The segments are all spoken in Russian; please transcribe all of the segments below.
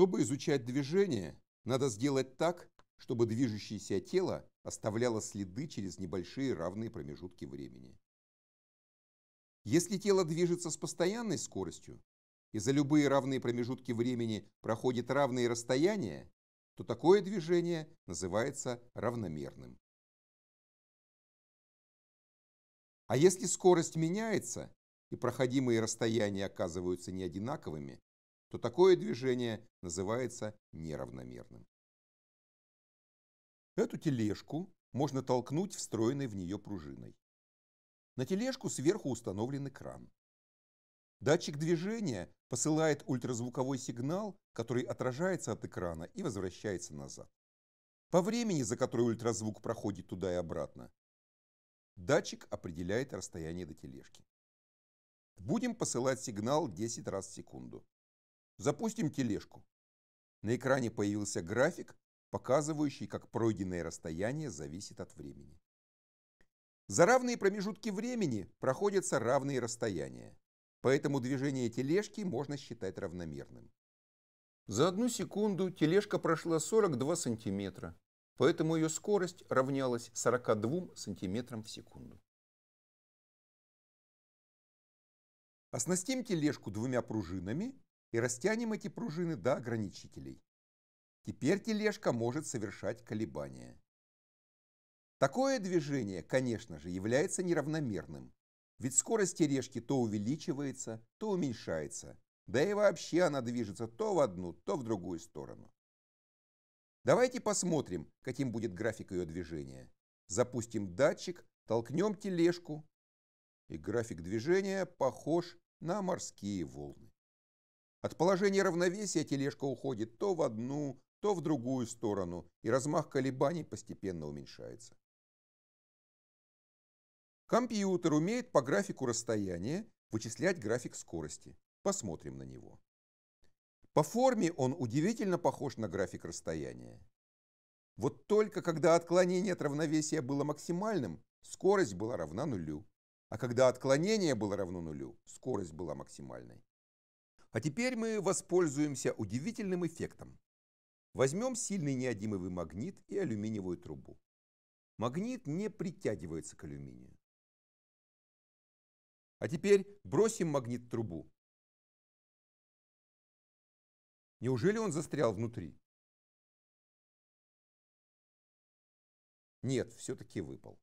Чтобы изучать движение, надо сделать так, чтобы движущееся тело оставляло следы через небольшие равные промежутки времени. Если тело движется с постоянной скоростью, и за любые равные промежутки времени проходит равные расстояния, то такое движение называется равномерным. А если скорость меняется, и проходимые расстояния оказываются неодинаковыми, то такое движение называется неравномерным. Эту тележку можно толкнуть встроенной в нее пружиной. На тележку сверху установлен экран. Датчик движения посылает ультразвуковой сигнал, который отражается от экрана и возвращается назад. По времени, за которое ультразвук проходит туда и обратно, датчик определяет расстояние до тележки. Будем посылать сигнал 10 раз в секунду. Запустим тележку. На экране появился график, показывающий, как пройденное расстояние зависит от времени. За равные промежутки времени проходятся равные расстояния, поэтому движение тележки можно считать равномерным. За одну секунду тележка прошла 42 сантиметра, поэтому ее скорость равнялась 42 сантиметрам в секунду. Оснастим тележку двумя пружинами и растянем эти пружины до ограничителей. Теперь тележка может совершать колебания. Такое движение, конечно же, является неравномерным, ведь скорость тележки то увеличивается, то уменьшается, да и вообще она движется то в одну, то в другую сторону. Давайте посмотрим, каким будет график ее движения. Запустим датчик, толкнем тележку, и график движения похож на морские волны. От положения равновесия тележка уходит то в одну, то в другую сторону, и размах колебаний постепенно уменьшается. Компьютер умеет по графику расстояния вычислять график скорости. Посмотрим на него. По форме он удивительно похож на график расстояния. Вот только когда отклонение от равновесия было максимальным, скорость была равна нулю. А когда отклонение было равно нулю, скорость была максимальной. А теперь мы воспользуемся удивительным эффектом. Возьмем сильный неодимовый магнит и алюминиевую трубу. Магнит не притягивается к алюминию. А теперь бросим магнит в трубу. Неужели он застрял внутри? Нет, все-таки выпал.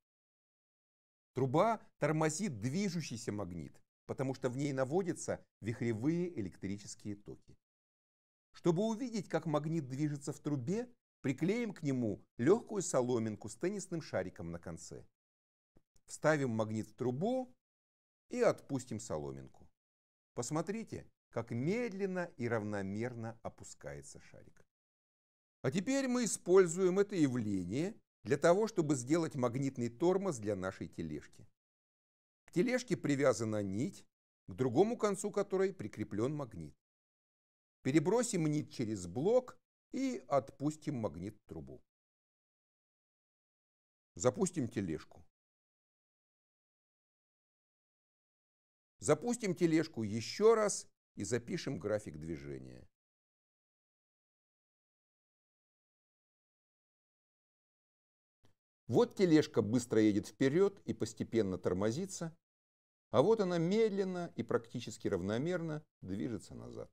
Труба тормозит движущийся магнит потому что в ней наводятся вихревые электрические токи. Чтобы увидеть, как магнит движется в трубе, приклеим к нему легкую соломинку с теннисным шариком на конце. Вставим магнит в трубу и отпустим соломинку. Посмотрите, как медленно и равномерно опускается шарик. А теперь мы используем это явление для того, чтобы сделать магнитный тормоз для нашей тележки. К тележке привязана нить, к другому концу которой прикреплен магнит. Перебросим нить через блок и отпустим магнит в трубу. Запустим тележку. Запустим тележку еще раз и запишем график движения. Вот тележка быстро едет вперед и постепенно тормозится, а вот она медленно и практически равномерно движется назад.